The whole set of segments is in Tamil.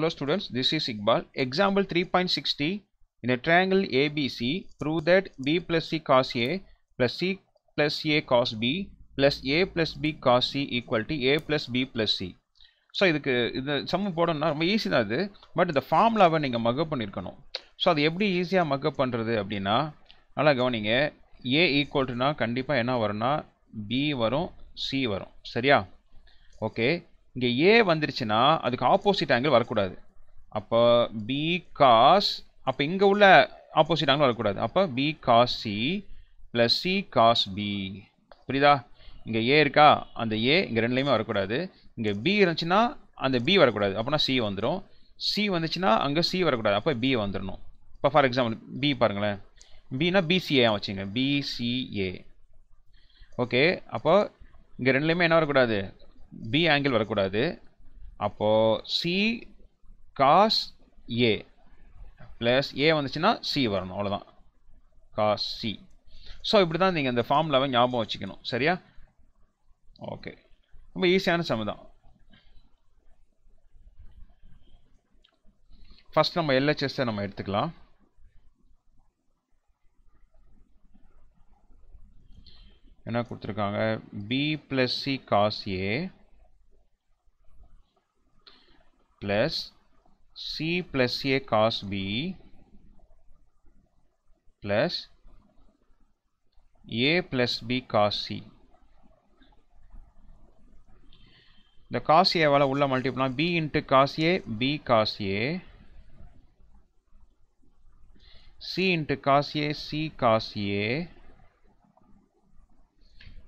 Hello students, this is Iqbal. Example 3.60 in a triangle ABC, prove that B plus C cos A plus C plus A cos B plus A plus B cos C equal to A plus B plus C. So இதுக்கு இது சம்ம போடணும்னா ரொம்ப ஈஸி தான் அது பட் இந்த ஃபார்முலாவை நீங்கள் மக்கப் பண்ணியிருக்கணும் ஸோ அது எப்படி ஈஸியாக மக்கப் பண்ணுறது அப்படின்னா நல்லா கவனிங்க ஏ ஈக்குவல்ட்டுனா கண்டிப்பாக என்ன வரும்னா பி வரும் சி வரும் சரியா ஓகே இங்கே ஏ வந்துருச்சுன்னா அதுக்கு ஆப்போசிட் ஆங்கிள் வரக்கூடாது அப்போ பி காஸ் அப்போ இங்கே உள்ள ஆப்போசிட் ஆங்கிள் வரக்கூடாது அப்போ B cos C plus C cos B புரியுதா இங்கே ஏ இருக்கா அந்த ஏ இங்கே ரெண்டுலேயுமே வரக்கூடாது இங்கே பி இருந்துச்சுன்னா அந்த பி வரக்கூடாது அப்போனா சி வந்துடும் சி வந்துச்சுன்னா அங்கே சி வரக்கூடாது அப்போ பி வந்துடணும் இப்போ ஃபார் எக்ஸாம்பிள் பி பாருங்களேன் பினா பிசிஏ வச்சுங்க பிசிஏ ஓகே அப்போ இங்கே ரெண்டுலேயுமே என்ன வரக்கூடாது பி ஆங்கிள் வரக்கூடாது அப்போது C cos A plus A வந்துச்சுன்னா சி வரணும் அவ்வளோதான் cos சி ஸோ இப்படி தான் நீங்கள் formula வை ஞாபகம் வச்சுக்கணும் சரியா ஓகே ரொம்ப ஈஸியான சம first நம்ம LHS நம்ம எடுத்துக்கலாம் என்ன கொடுத்துருக்காங்க B plus C cos A plus C plus A cos b plus A plus B cos C இந்த காசி ஏவால் உள்ள மல்டிப்ளாம் B into cos a, b cos A C into cos A C cos A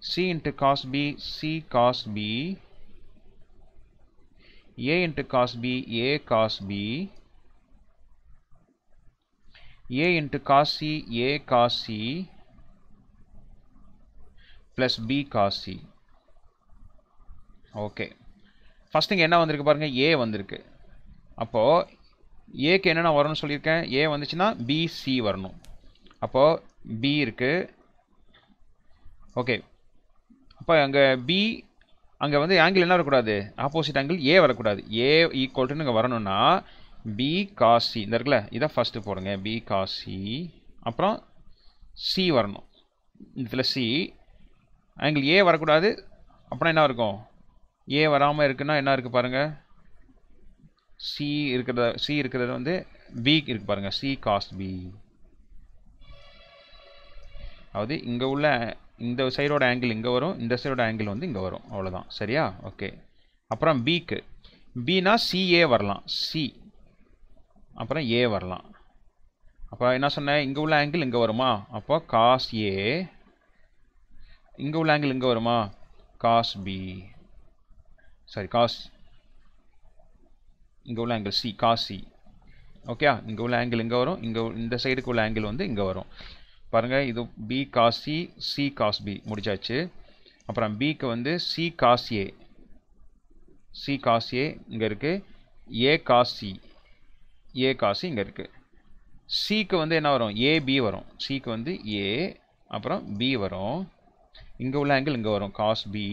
C into cos B, C cos B, A into cos B, A cos B, A into cos C, A cos C, plus B cos C. Okay first thing என்ன வந்திருக்கு பாருங்கள் ஏ வந்திருக்கு அப்போது ஏக்கு என்னென்ன வரும்னு சொல்லியிருக்கேன் ஏ வந்துச்சுன்னா பிசி வரணும் அப்போது பி இருக்குது ஓகே அப்போ அங்கே பி அங்கே வந்து ஆங்கிள் என்ன வரக்கூடாது ஆப்போசிட் ஆங்கிள் ஏ வரக்கூடாது ஏ ஈக்குவல்ட்டுன்னு இங்கே வரணும்னா பி காசி இந்த இருக்குல்ல இதான் ஃபஸ்ட்டு போடுங்க பி காசி அப்புறம் சி வரணும் இதில் சி ஆங்கிள் ஏ வரக்கூடாது அப்புறம் என்ன இருக்கும் ஏ வராமல் இருக்குன்னா என்ன இருக்குது பாருங்கள் சி இருக்கிறத சி இருக்கிறது வந்து பி இருக்குது பாருங்கள் சி காஸ் பி அதாவது இங்கே உள்ள இந்த சைடோட ஆங்கிள் இங்கே வரும் இந்த சைடோட ஆங்கிள் வந்து இங்கே வரும் அவ்வளோதான் சரியா ஓகே அப்புறம் பிக்கு பினா சிஏ வரலாம் சி அப்புறம் ஏ வரலாம் அப்போ என்ன சொன்னேன் இங்கே உள்ள ஆங்கிள் இங்கே வருமா அப்போ காஸ் ஏ இங்கே உள்ள ஆங்கிள் இங்கே வருமா காஸ் பி சாரி காஸ் இங்கே உள்ள angle C cos C okay இங்கே உள்ள ஆங்கிள் இங்கே வரும் இங்கே இந்த சைடுக்கு உள்ள ஆங்கிள் வந்து இங்கே வரும் பாருங்கள் இது B cos C cos B முடிச்சாச்சு அப்புறம் பிக்கு வந்து C cos A C cos A இங்கே இருக்குது ஏ காசி ஏ காசி இங்கே இருக்குது சிக்கு வந்து என்ன வரும் ஏபி வரும் சிக்கு வந்து ஏ அப்புறம் பி வரும் இங்கே உள்ள ஆங்கிள் இங்கே வரும் காஸ் பி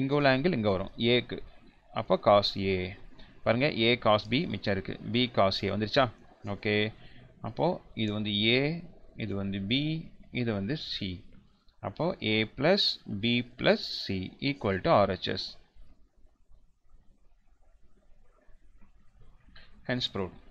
இங்கே உள்ள ஆங்கிள் இங்கே வரும் ஏக்கு அப்போ காஸ் ஏ பாருங்கள் ஏ காஸ் பி மிச்சம் இருக்குது பி காஸ் ஏ வந்துருச்சா ஓகே அப்போ இது வந்து a இது வந்து b இது வந்து c அப்ப a + b + c = rhs hence proved